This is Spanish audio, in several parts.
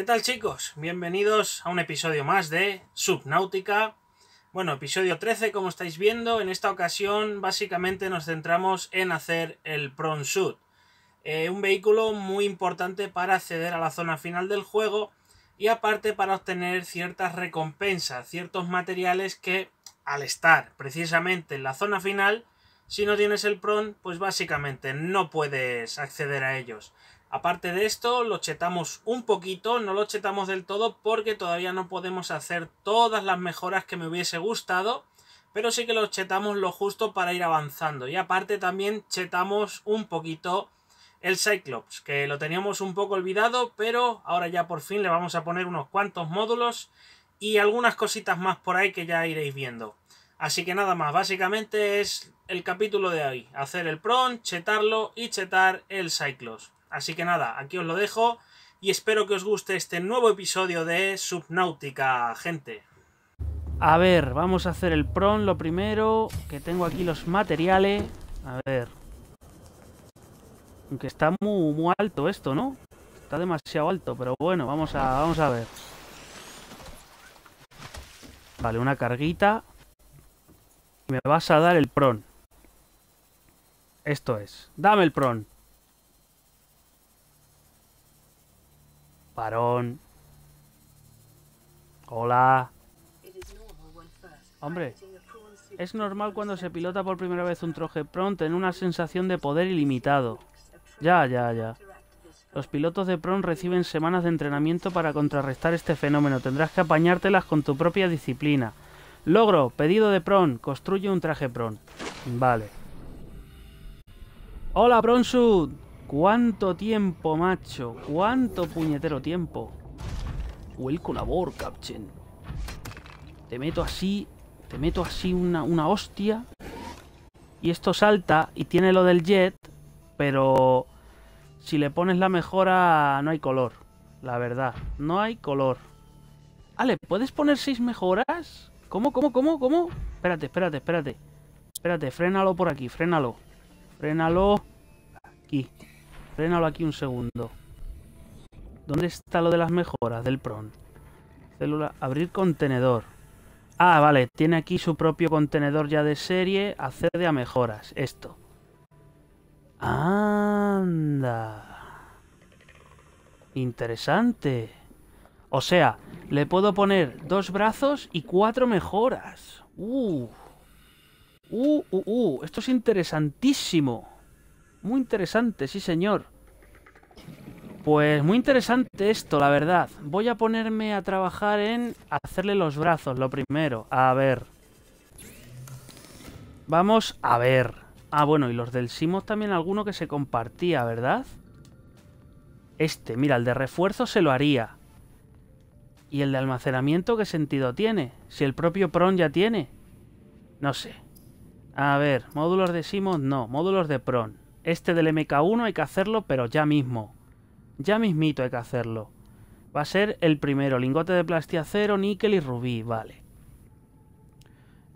¿Qué tal chicos? Bienvenidos a un episodio más de Subnautica. Bueno, episodio 13, como estáis viendo, en esta ocasión básicamente nos centramos en hacer el PRON eh, un vehículo muy importante para acceder a la zona final del juego y aparte para obtener ciertas recompensas, ciertos materiales que al estar precisamente en la zona final, si no tienes el PRON, pues básicamente no puedes acceder a ellos. Aparte de esto, lo chetamos un poquito, no lo chetamos del todo porque todavía no podemos hacer todas las mejoras que me hubiese gustado, pero sí que lo chetamos lo justo para ir avanzando. Y aparte también chetamos un poquito el Cyclops, que lo teníamos un poco olvidado, pero ahora ya por fin le vamos a poner unos cuantos módulos y algunas cositas más por ahí que ya iréis viendo. Así que nada más, básicamente es el capítulo de hoy, hacer el pron, chetarlo y chetar el Cyclops. Así que nada, aquí os lo dejo y espero que os guste este nuevo episodio de Subnautica, gente. A ver, vamos a hacer el pron lo primero, que tengo aquí los materiales. A ver. Aunque está muy, alto esto, ¿no? Está demasiado alto, pero bueno, vamos a, vamos a ver. Vale, una carguita. Me vas a dar el pron. Esto es. Dame el pron. Varón. Hola. Hombre, es normal cuando se pilota por primera vez un troje pron tener una sensación de poder ilimitado. Ya, ya, ya. Los pilotos de Pron reciben semanas de entrenamiento para contrarrestar este fenómeno. Tendrás que apañártelas con tu propia disciplina. Logro, pedido de Pron, construye un traje Pron. Vale. Hola, Pronsud. ¿Cuánto tiempo, macho? ¿Cuánto puñetero tiempo? Huel labor, captain. Te meto así, te meto así una, una hostia. Y esto salta y tiene lo del jet, pero si le pones la mejora no hay color. La verdad, no hay color. Ale, ¿puedes poner seis mejoras? ¿Cómo, cómo, cómo, cómo? Espérate, espérate, espérate. Espérate, frénalo por aquí, frénalo. Frénalo. Aquí. Frénalo aquí un segundo. ¿Dónde está lo de las mejoras del PRON? Célula, abrir contenedor. Ah, vale, tiene aquí su propio contenedor ya de serie, accede a mejoras, esto. Anda. Interesante. O sea, le puedo poner dos brazos y cuatro mejoras. Uh. Uh, uh, uh. Esto es interesantísimo. Muy interesante, sí señor. Pues muy interesante esto, la verdad. Voy a ponerme a trabajar en hacerle los brazos, lo primero. A ver. Vamos a ver. Ah, bueno, y los del Simos también alguno que se compartía, ¿verdad? Este, mira, el de refuerzo se lo haría. ¿Y el de almacenamiento qué sentido tiene? Si el propio Pron ya tiene. No sé. A ver, módulos de Simos no, módulos de Pron. Este del MK1 hay que hacerlo, pero ya mismo. Ya mismito hay que hacerlo. Va a ser el primero. Lingote de plastiacero, níquel y rubí. Vale.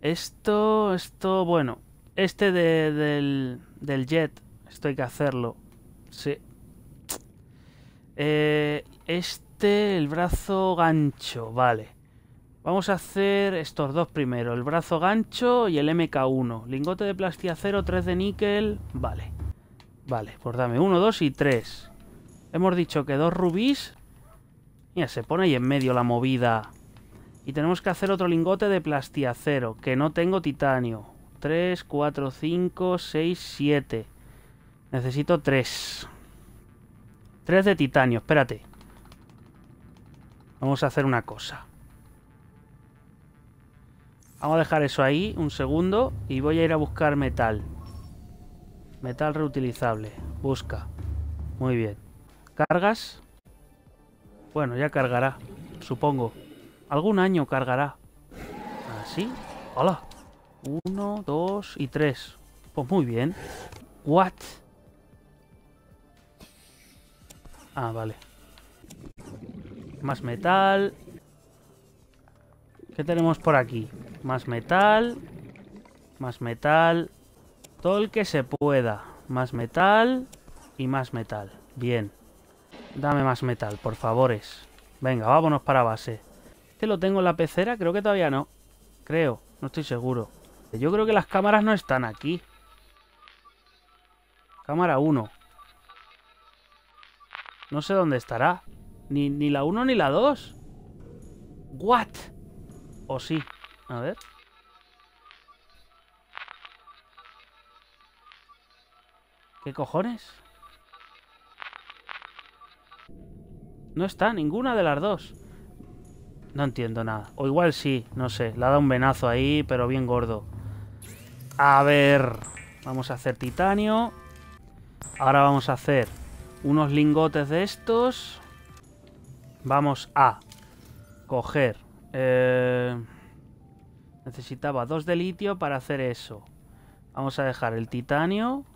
Esto, esto, bueno. Este de, del, del jet. Esto hay que hacerlo. Sí. Eh, este, el brazo gancho. Vale. Vamos a hacer estos dos primero, el brazo gancho y el MK1. Lingote de plastiacero, 3 de níquel, vale. Vale, pues dame uno, dos y tres. Hemos dicho que dos rubíes... Mira, se pone ahí en medio la movida. Y tenemos que hacer otro lingote de plastiacero, que no tengo titanio. 3, cuatro, 5, 6, siete Necesito tres Tres de titanio, espérate. Vamos a hacer una cosa. Vamos a dejar eso ahí, un segundo, y voy a ir a buscar metal. Metal reutilizable. Busca. Muy bien. ¿Cargas? Bueno, ya cargará, supongo. Algún año cargará. ¿Así? ¡Hola! Uno, dos y tres. Pues muy bien. ¿What? Ah, vale. Más metal. ¿Qué tenemos por aquí? Más metal. Más metal. Todo el que se pueda. Más metal y más metal. Bien. Dame más metal, por favor. Venga, vámonos para base. Este lo tengo en la pecera, creo que todavía no. Creo, no estoy seguro. Yo creo que las cámaras no están aquí. Cámara 1. No sé dónde estará. Ni, ni la 1 ni la 2. ¿What? ¿O sí? A ver. ¿Qué cojones? No está ninguna de las dos. No entiendo nada. O igual sí, no sé. La ha dado un venazo ahí, pero bien gordo. A ver. Vamos a hacer titanio. Ahora vamos a hacer unos lingotes de estos. Vamos a coger... Eh, necesitaba dos de litio para hacer eso. Vamos a dejar el titanio.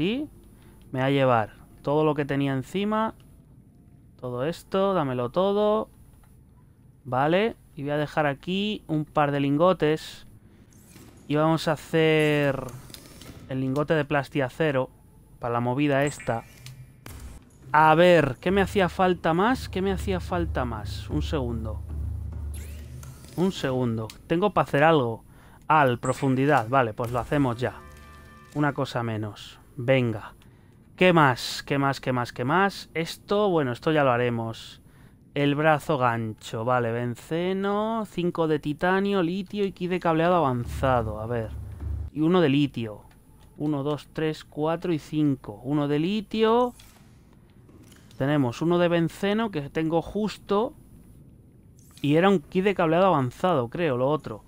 Me va a llevar todo lo que tenía encima. Todo esto, dámelo todo. Vale. Y voy a dejar aquí un par de lingotes. Y vamos a hacer el lingote de plastiacero para la movida esta. A ver, ¿qué me hacía falta más? ¿Qué me hacía falta más? Un segundo. Un segundo. Tengo para hacer algo. Al, profundidad. Vale, pues lo hacemos ya. Una cosa menos. Venga. ¿Qué más? ¿Qué más? ¿Qué más? ¿Qué más? Esto, bueno, esto ya lo haremos. El brazo gancho. Vale, benceno. 5 de titanio, litio y kit de cableado avanzado. A ver. Y uno de litio. 1, 2, 3, 4 y 5. Uno de litio. Tenemos uno de benceno que tengo justo. Y era un kit de cableado avanzado, creo, lo otro.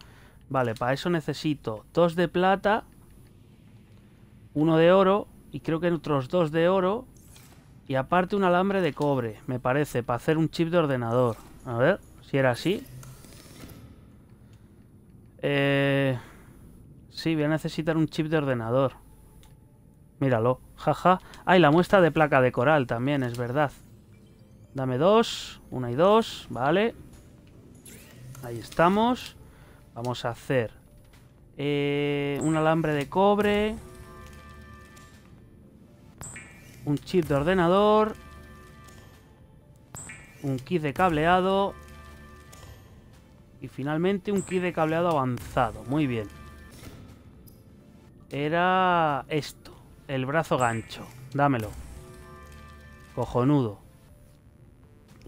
Vale, para eso necesito dos de plata uno de oro y creo que otros dos de oro y aparte un alambre de cobre, me parece, para hacer un chip de ordenador. A ver, si era así. Eh... Sí, voy a necesitar un chip de ordenador. Míralo, jaja. Ah, y la muestra de placa de coral también, es verdad. Dame dos, una y dos, vale. Ahí estamos. Vamos a hacer eh, un alambre de cobre. Un chip de ordenador. Un kit de cableado. Y finalmente un kit de cableado avanzado. Muy bien. Era esto. El brazo gancho. Dámelo. Cojonudo.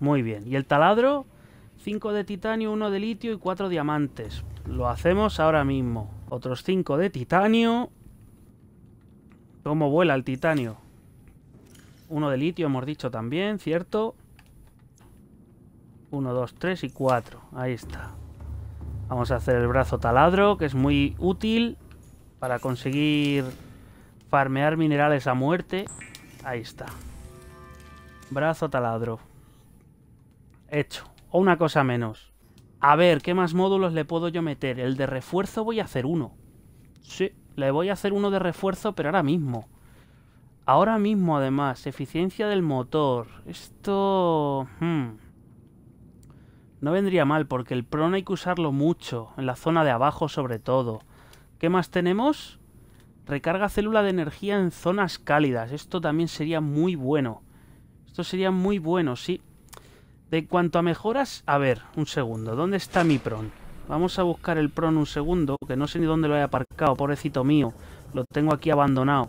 Muy bien. ¿Y el taladro? 5 de titanio, 1 de litio y 4 diamantes. Lo hacemos ahora mismo. Otros 5 de titanio. ¿Cómo vuela el titanio? Uno de litio hemos dicho también, ¿cierto? Uno, dos, tres y cuatro. Ahí está. Vamos a hacer el brazo taladro, que es muy útil para conseguir farmear minerales a muerte. Ahí está. Brazo taladro. Hecho. O una cosa menos. A ver, ¿qué más módulos le puedo yo meter? El de refuerzo voy a hacer uno. Sí, le voy a hacer uno de refuerzo, pero ahora mismo. Ahora mismo, además, eficiencia del motor. Esto... Hmm, no vendría mal, porque el PRON hay que usarlo mucho, en la zona de abajo sobre todo. ¿Qué más tenemos? Recarga célula de energía en zonas cálidas. Esto también sería muy bueno. Esto sería muy bueno, sí. De cuanto a mejoras... A ver, un segundo. ¿Dónde está mi pron? Vamos a buscar el pron un segundo, que no sé ni dónde lo he aparcado, pobrecito mío. Lo tengo aquí abandonado.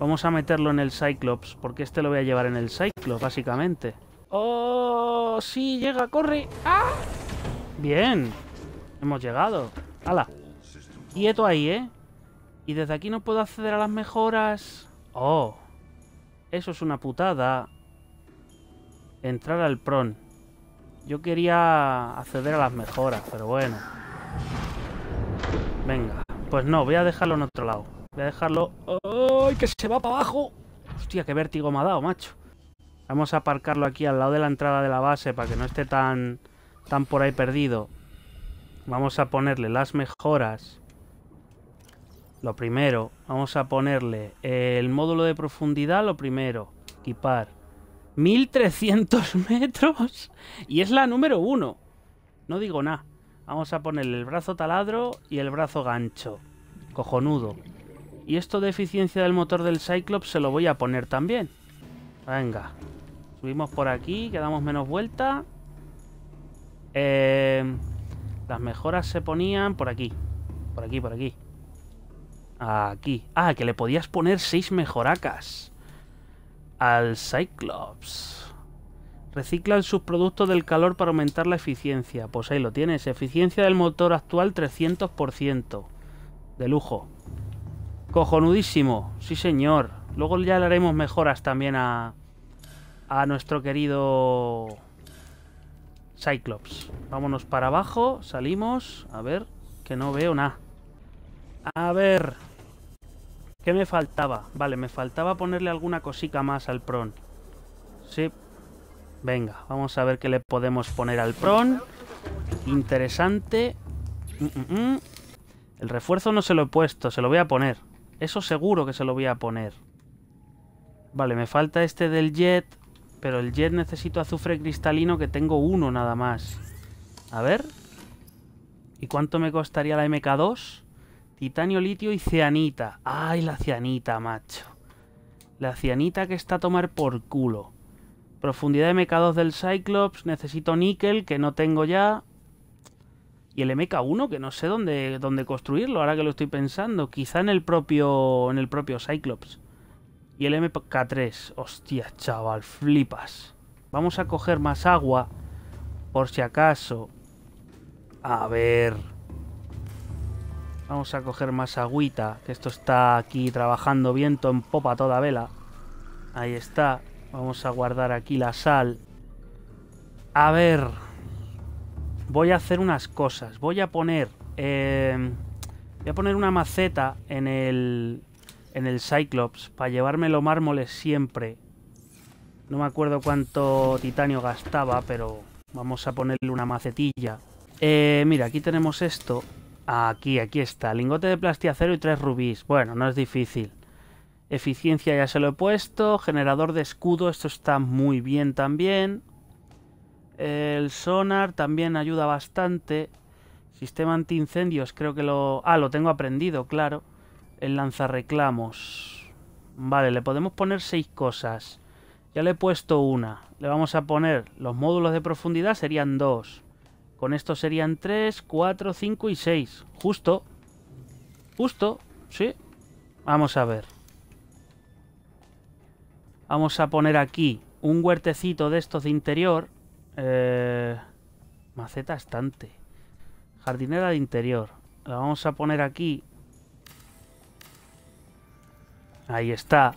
Vamos a meterlo en el Cyclops, porque este lo voy a llevar en el Cyclops, básicamente. ¡Oh! ¡Sí! ¡Llega! ¡Corre! ¡Ah! Bien. Hemos llegado. ¡Hala! Quieto ahí, ¿eh? Y desde aquí no puedo acceder a las mejoras. ¡Oh! Eso es una putada. Entrar al PRON. Yo quería acceder a las mejoras, pero bueno. Venga. Pues no, voy a dejarlo en otro lado. Voy a dejarlo... ¡Ay, que se va para abajo! Hostia, qué vértigo me ha dado, macho. Vamos a aparcarlo aquí al lado de la entrada de la base para que no esté tan, tan por ahí perdido. Vamos a ponerle las mejoras. Lo primero, vamos a ponerle el módulo de profundidad, lo primero, equipar. 1300 metros y es la número uno. No digo nada. Vamos a ponerle el brazo taladro y el brazo gancho. Cojonudo. Y esto de eficiencia del motor del Cyclops se lo voy a poner también. Venga. Subimos por aquí, quedamos menos vuelta. Eh, las mejoras se ponían por aquí. Por aquí, por aquí. Aquí. Ah, que le podías poner 6 mejoracas. Al Cyclops. Recicla el subproducto del calor para aumentar la eficiencia. Pues ahí lo tienes. Eficiencia del motor actual 300%. De lujo. Cojonudísimo, sí señor. Luego ya le haremos mejoras también a, a nuestro querido Cyclops. Vámonos para abajo, salimos. A ver, que no veo nada. A ver, ¿qué me faltaba? Vale, me faltaba ponerle alguna cosica más al pron. Sí. Venga, vamos a ver qué le podemos poner al pron. Interesante. Mm, mm, mm. El refuerzo no se lo he puesto, se lo voy a poner. Eso seguro que se lo voy a poner. Vale, me falta este del jet. Pero el jet necesito azufre cristalino que tengo uno nada más. A ver. ¿Y cuánto me costaría la MK2? Titanio, litio y cianita. ¡Ay, la cianita, macho! La cianita que está a tomar por culo. Profundidad de MK2 del Cyclops. Necesito níquel, que no tengo ya y el MK1 que no sé dónde, dónde construirlo, ahora que lo estoy pensando, quizá en el propio en el propio Cyclops. Y el MK3, hostia, chaval, flipas. Vamos a coger más agua por si acaso. A ver. Vamos a coger más agüita, que esto está aquí trabajando viento en popa toda vela. Ahí está. Vamos a guardar aquí la sal. A ver, voy a hacer unas cosas. Voy a poner... Eh, voy a poner una maceta en el... En el Cyclops. Para llevarme los mármoles siempre. No me acuerdo cuánto titanio gastaba, pero... Vamos a ponerle una macetilla. Eh, mira, aquí tenemos esto. Aquí, aquí está. Lingote de plastiacero y tres rubíes. Bueno, no es difícil. Eficiencia ya se lo he puesto. Generador de escudo. Esto está muy bien también. El sonar también ayuda bastante. Sistema antiincendios, creo que lo... Ah, lo tengo aprendido, claro. El lanzarreclamos. Vale, le podemos poner seis cosas. Ya le he puesto una. Le vamos a poner los módulos de profundidad, serían dos. Con esto serían tres, cuatro, cinco y seis. Justo. Justo, sí. Vamos a ver. Vamos a poner aquí un huertecito de estos de interior eh, maceta estante. Jardinera de interior. La vamos a poner aquí. Ahí está.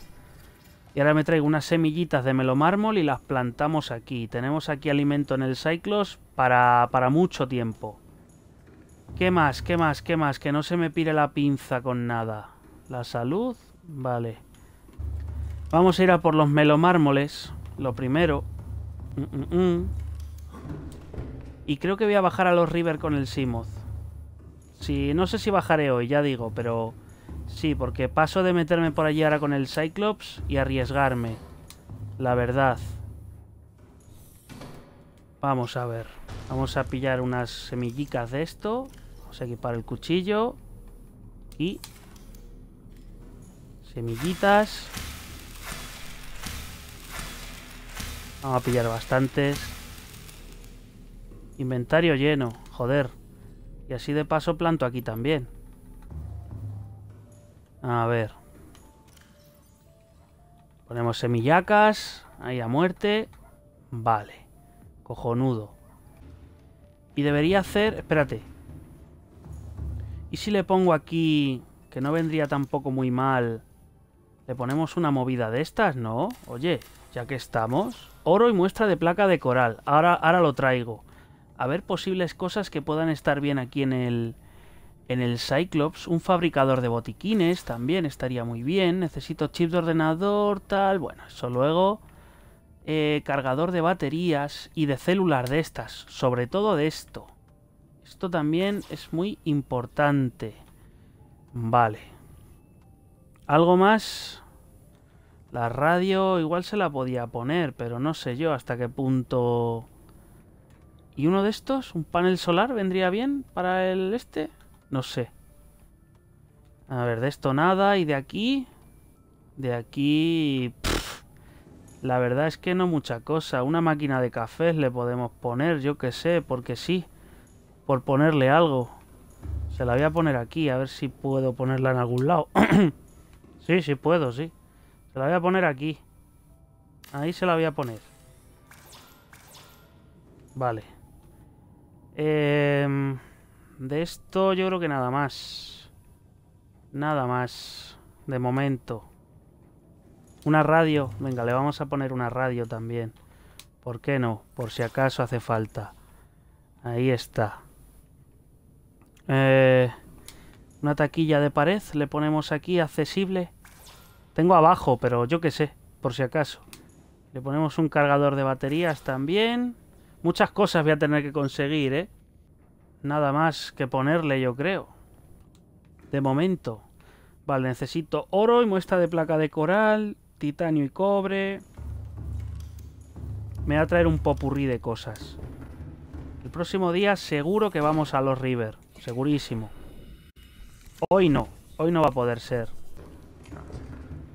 Y ahora me traigo unas semillitas de melomármol y las plantamos aquí. Tenemos aquí alimento en el Cyclos para, para mucho tiempo. ¿Qué más? ¿Qué más? ¿Qué más? Que no se me pire la pinza con nada. La salud. Vale. Vamos a ir a por los melomármoles. Lo primero. Mm, mm, mm. Y creo que voy a bajar a los River con el Simoth. Sí, no sé si bajaré hoy, ya digo, pero... Sí, porque paso de meterme por allí ahora con el Cyclops y arriesgarme. La verdad. Vamos a ver. Vamos a pillar unas semillitas de esto. Vamos a equipar el cuchillo. Y... Semillitas. Vamos a pillar bastantes. Inventario lleno, joder. Y así de paso planto aquí también. A ver. Ponemos semillacas. Ahí a muerte. Vale. Cojonudo. Y debería hacer... Espérate. ¿Y si le pongo aquí... Que no vendría tampoco muy mal... ¿Le ponemos una movida de estas? No. Oye, ya que estamos... Oro y muestra de placa de coral. Ahora, ahora lo traigo a ver posibles cosas que puedan estar bien aquí en el, en el Cyclops. Un fabricador de botiquines también estaría muy bien. Necesito chip de ordenador, tal. Bueno, eso luego. Eh, cargador de baterías y de celular de estas. Sobre todo de esto. Esto también es muy importante. Vale. ¿Algo más? La radio igual se la podía poner, pero no sé yo hasta qué punto ¿Y uno de estos? ¿Un panel solar vendría bien para el este? No sé. A ver, de esto nada. ¿Y de aquí? De aquí... la verdad es que no mucha cosa. Una máquina de café le podemos poner, yo qué sé, porque sí. Por ponerle algo. Se la voy a poner aquí, a ver si puedo ponerla en algún lado. sí, sí puedo, sí. Se la voy a poner aquí. Ahí se la voy a poner. Vale. Em, de esto yo creo que nada más. Nada más. De momento. Una radio. Venga, le vamos a poner una radio también. ¿Por qué no? Por si acaso hace falta. Ahí está. Eh, una taquilla de pared. Le ponemos aquí accesible. Tengo abajo, pero yo qué sé. Por si acaso. Le ponemos un cargador de baterías también. Muchas cosas voy a tener que conseguir, ¿eh? Nada más que ponerle, yo creo. De momento. Vale, necesito oro y muestra de placa de coral, titanio y cobre. Me va a traer un popurrí de cosas. El próximo día seguro que vamos a los River. Segurísimo. Hoy no. Hoy no va a poder ser.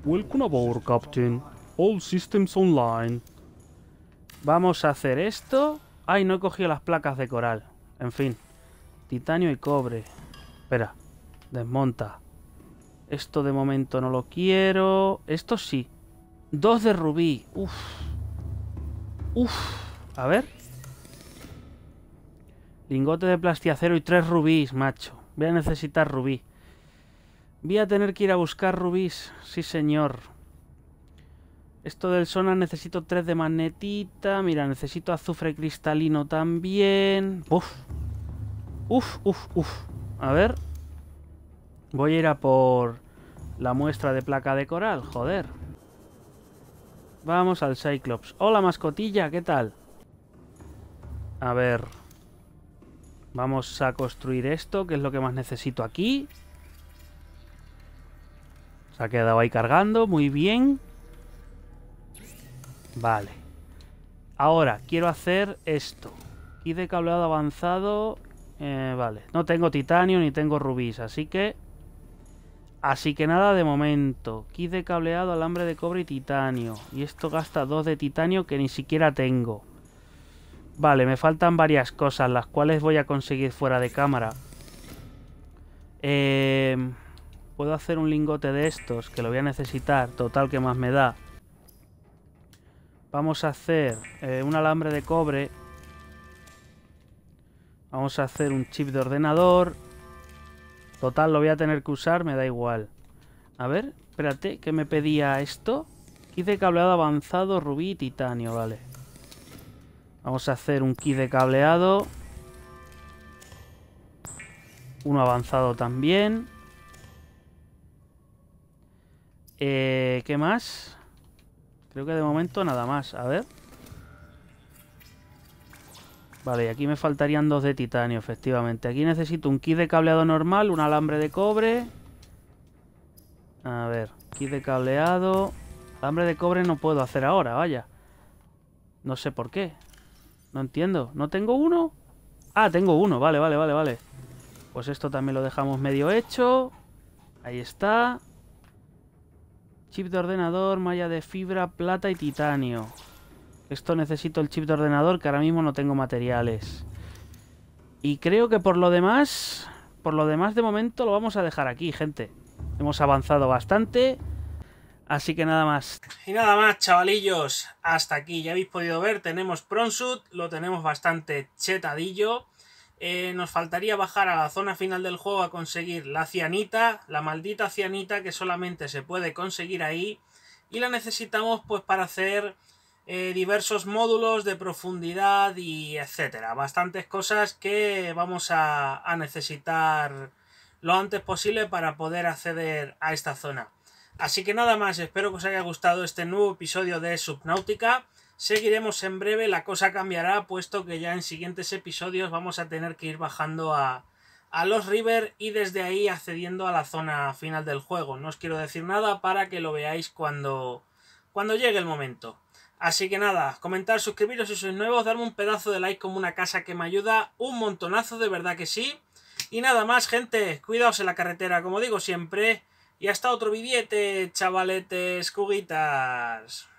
Welcome aboard, Captain. All systems online. Vamos a hacer esto. Ay, no he cogido las placas de coral. En fin. Titanio y cobre. Espera. Desmonta. Esto de momento no lo quiero. Esto sí. Dos de rubí. Uf. Uf. A ver. Lingote de plastiacero y tres rubíes, macho. Voy a necesitar rubí. Voy a tener que ir a buscar rubíes. Sí, señor. Esto del sonar necesito 3 de magnetita. Mira, necesito azufre cristalino también. Uf. Uf, uf, uf. A ver. Voy a ir a por la muestra de placa de coral, joder. Vamos al Cyclops. Hola, mascotilla, ¿qué tal? A ver. Vamos a construir esto, que es lo que más necesito aquí. Se ha quedado ahí cargando, muy bien. Vale. Ahora, quiero hacer esto. Y de cableado avanzado... Eh, vale. No tengo titanio ni tengo rubis así que... Así que nada de momento. Kit de cableado, alambre de cobre y titanio. Y esto gasta dos de titanio que ni siquiera tengo. Vale, me faltan varias cosas, las cuales voy a conseguir fuera de cámara. Eh, puedo hacer un lingote de estos, que lo voy a necesitar. Total, que más me da. Vamos a hacer eh, un alambre de cobre. Vamos a hacer un chip de ordenador. Total, lo voy a tener que usar, me da igual. A ver, espérate, ¿qué me pedía esto? Kit de cableado avanzado, rubí titanio, vale. Vamos a hacer un kit de cableado. Uno avanzado también. Eh, ¿Qué más? Creo que de momento nada más. A ver. Vale, y aquí me faltarían dos de titanio, efectivamente. Aquí necesito un kit de cableado normal, un alambre de cobre. A ver, kit de cableado. Alambre de cobre no puedo hacer ahora, vaya. No sé por qué. No entiendo. ¿No tengo uno? Ah, tengo uno. Vale, vale, vale, vale. Pues esto también lo dejamos medio hecho. Ahí está. Chip de ordenador, malla de fibra, plata y titanio. Esto necesito el chip de ordenador, que ahora mismo no tengo materiales. Y creo que por lo demás... Por lo demás, de momento lo vamos a dejar aquí, gente. Hemos avanzado bastante. Así que nada más. Y nada más, chavalillos. Hasta aquí, ya habéis podido ver, tenemos Pronsuit, lo tenemos bastante chetadillo. Eh, nos faltaría bajar a la zona final del juego a conseguir la cianita, la maldita cianita que solamente se puede conseguir ahí. Y la necesitamos pues para hacer eh, diversos módulos de profundidad y etcétera. Bastantes cosas que vamos a, a necesitar lo antes posible para poder acceder a esta zona. Así que nada más, espero que os haya gustado este nuevo episodio de Subnautica. Seguiremos en breve, la cosa cambiará, puesto que ya en siguientes episodios vamos a tener que ir bajando a, a los River y desde ahí accediendo a la zona final del juego. No os quiero decir nada para que lo veáis cuando, cuando llegue el momento. Así que nada, comentar, suscribiros si sois nuevos, darme un pedazo de like como una casa que me ayuda un montonazo, de verdad que sí. Y nada más, gente, cuidaos en la carretera, como digo siempre. Y hasta otro billete, chavaletes, cuguitas.